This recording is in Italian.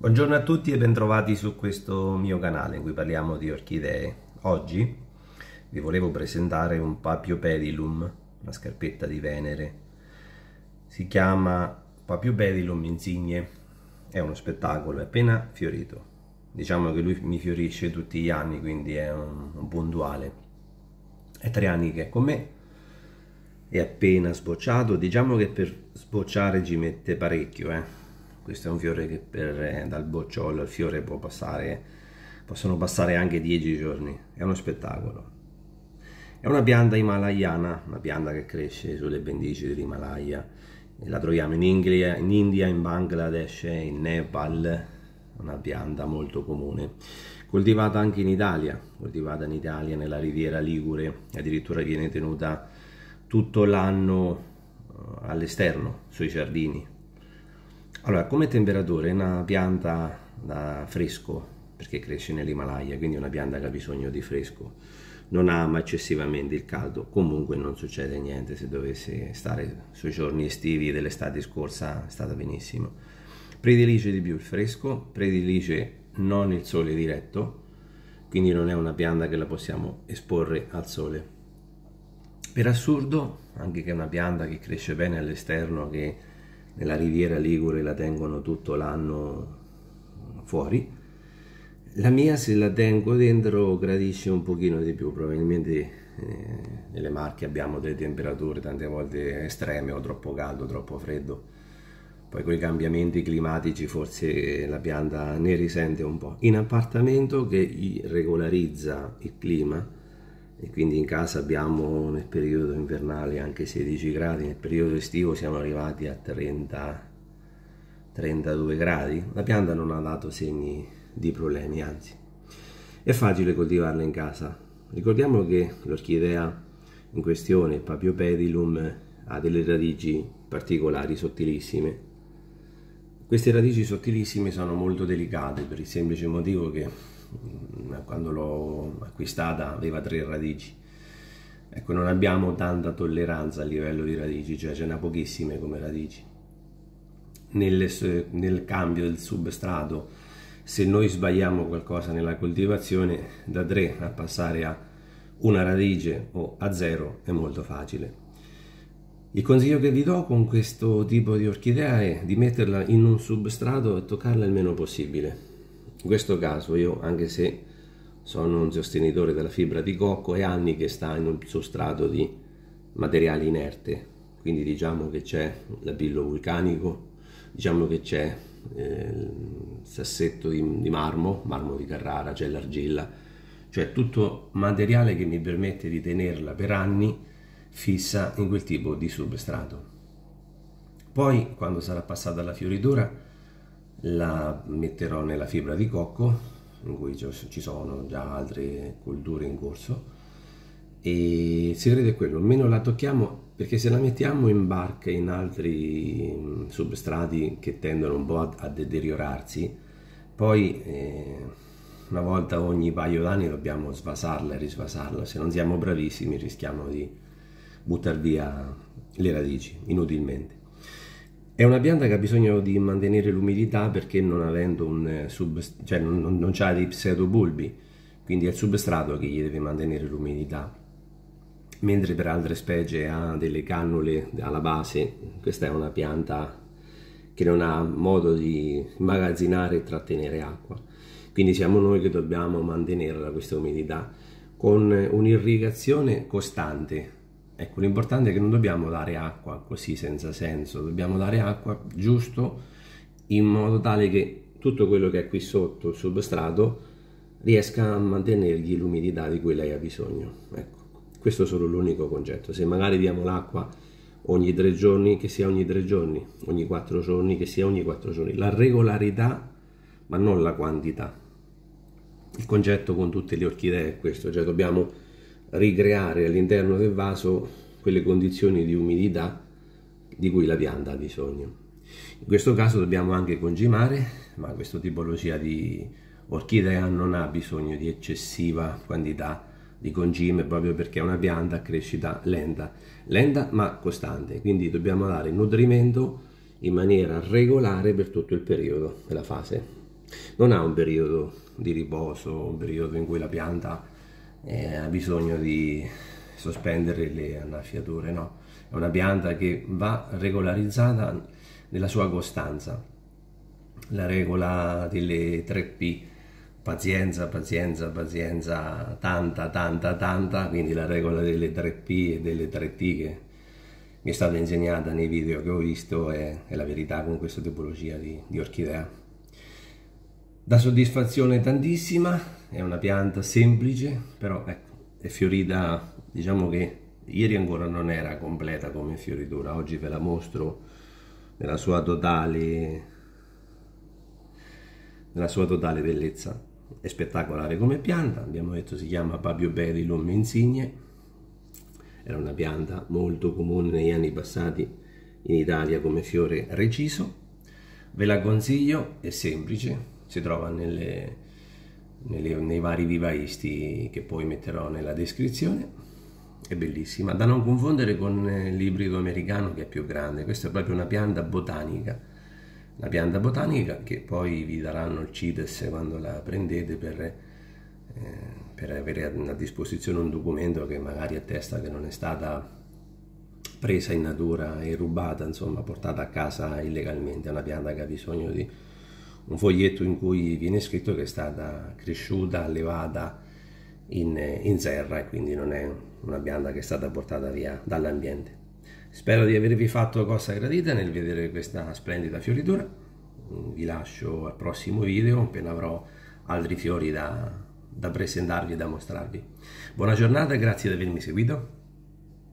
Buongiorno a tutti e bentrovati su questo mio canale in cui parliamo di orchidee. Oggi vi volevo presentare un Papio Pedilum, la scarpetta di Venere. Si chiama Papio Pedilum Insigne, è uno spettacolo, è appena fiorito. Diciamo che lui mi fiorisce tutti gli anni, quindi è un, un buon È tre anni che è con me, è appena sbocciato, diciamo che per sbocciare ci mette parecchio, eh questo è un fiore che per, eh, dal bocciolo al fiore può passare, possono passare anche 10 giorni, è uno spettacolo. È una pianta himalayana, una pianta che cresce sulle pendici dell'Himalaya, la troviamo in India, in India, in Bangladesh, in Nepal, una pianta molto comune, coltivata anche in Italia, coltivata in Italia nella riviera Ligure, addirittura viene tenuta tutto l'anno eh, all'esterno, sui giardini, allora, come temperatura è una pianta da fresco, perché cresce nell'Himalaya, quindi una pianta che ha bisogno di fresco, non ama eccessivamente il caldo, comunque non succede niente se dovesse stare sui giorni estivi dell'estate scorsa, è stata benissimo. Predilige di più il fresco, predilige non il sole diretto, quindi non è una pianta che la possiamo esporre al sole. Per assurdo, anche che è una pianta che cresce bene all'esterno, che nella riviera Ligure la tengono tutto l'anno fuori. La mia se la tengo dentro gradisce un pochino di più, probabilmente eh, nelle Marche abbiamo delle temperature tante volte estreme o troppo caldo, troppo freddo. Poi con i cambiamenti climatici forse la pianta ne risente un po'. In appartamento che regolarizza il clima, e quindi in casa abbiamo nel periodo invernale anche 16 gradi, nel periodo estivo siamo arrivati a 30, 32 gradi. La pianta non ha dato segni di problemi, anzi è facile coltivarla in casa. Ricordiamo che l'orchidea in questione, il Papiopedilum, ha delle radici particolari, sottilissime. Queste radici sottilissime sono molto delicate per il semplice motivo che Mm, quando l'ho acquistata aveva tre radici. Ecco, non abbiamo tanta tolleranza a livello di radici, cioè ce n'ha pochissime come radici. Nelle, nel cambio del substrato, se noi sbagliamo qualcosa nella coltivazione, da 3 a passare a una radice o a 0 è molto facile. Il consiglio che vi do con questo tipo di orchidea è di metterla in un substrato e toccarla il meno possibile in questo caso io, anche se sono un sostenitore della fibra di cocco, è anni che sta in un sostrato di materiale inerte, quindi diciamo che c'è l'abillo vulcanico, diciamo che c'è eh, il sassetto di, di marmo, marmo di Carrara, c'è l'argilla, cioè tutto materiale che mi permette di tenerla per anni fissa in quel tipo di substrato. Poi, quando sarà passata la fioritura, la metterò nella fibra di cocco in cui ci sono già altre colture in corso e il segreto è quello meno la tocchiamo perché se la mettiamo in barca in altri mm, substrati che tendono un po' a, deteriorarsi poi eh, una volta ogni paio d'anni dobbiamo svasarla e risvasarla se non siamo bravissimi rischiamo di buttare via le radici inutilmente è una pianta che ha bisogno di mantenere l'umidità perché non avendo un eh, substrato, cioè non, non, non ha dei pseudobulbi, quindi è il substrato che gli deve mantenere l'umidità. Mentre per altre specie ha delle cannule alla base, questa è una pianta che non ha modo di immagazzinare e trattenere acqua. Quindi siamo noi che dobbiamo mantenerla questa umidità con un'irrigazione costante Ecco, l'importante è che non dobbiamo dare acqua così senza senso, dobbiamo dare acqua giusto in modo tale che tutto quello che è qui sotto il substrato riesca a mantenergli l'umidità di cui lei ha bisogno. Ecco, questo è solo l'unico concetto. Se magari diamo l'acqua ogni tre giorni, che sia ogni tre giorni, ogni quattro giorni, che sia ogni quattro giorni, la regolarità ma non la quantità. Il concetto con tutte le orchidee è questo, cioè dobbiamo ricreare all'interno del vaso quelle condizioni di umidità di cui la pianta ha bisogno. In questo caso dobbiamo anche congimare, ma questa tipologia di orchidea non ha bisogno di eccessiva quantità di congime proprio perché è una pianta a crescita lenta, lenta ma costante, quindi dobbiamo dare nutrimento in maniera regolare per tutto il periodo della fase. Non ha un periodo di riposo, un periodo in cui la pianta eh, ha bisogno di sospendere le annaffiature, no? È una pianta che va regolarizzata nella sua costanza. La regola delle 3P, pazienza, pazienza, pazienza, tanta, tanta, tanta, quindi la regola delle 3P e delle 3T che mi è stata insegnata nei video che ho visto è, è la verità con questa tipologia di, di orchidea. Da soddisfazione tantissima, è una pianta semplice, però ecco, è fiorita, diciamo che ieri ancora non era completa come fioritura, oggi ve la mostro nella sua totale, nella sua totale bellezza. È spettacolare come pianta, abbiamo detto si chiama Papio Berilum insigne, era una pianta molto comune negli anni passati in Italia come fiore reciso. Ve la consiglio, è semplice, si trova nelle nelle, nei vari vivaisti che poi metterò nella descrizione. È bellissima, da non confondere con eh, l'ibrido americano che è più grande, questa è proprio una pianta botanica, una pianta botanica che poi vi daranno il CITES quando la prendete per, eh, per avere a disposizione un documento che magari attesta che non è stata presa in natura e rubata, insomma portata a casa illegalmente, è una pianta che ha bisogno di un foglietto in cui viene scritto che è stata cresciuta, allevata in, in serra e quindi non è una pianta che è stata portata via dall'ambiente. Spero di avervi fatto cosa gradita nel vedere questa splendida fioritura. Mm, vi lascio al prossimo video appena avrò altri fiori da, da presentarvi e da mostrarvi. Buona giornata e grazie di avermi seguito.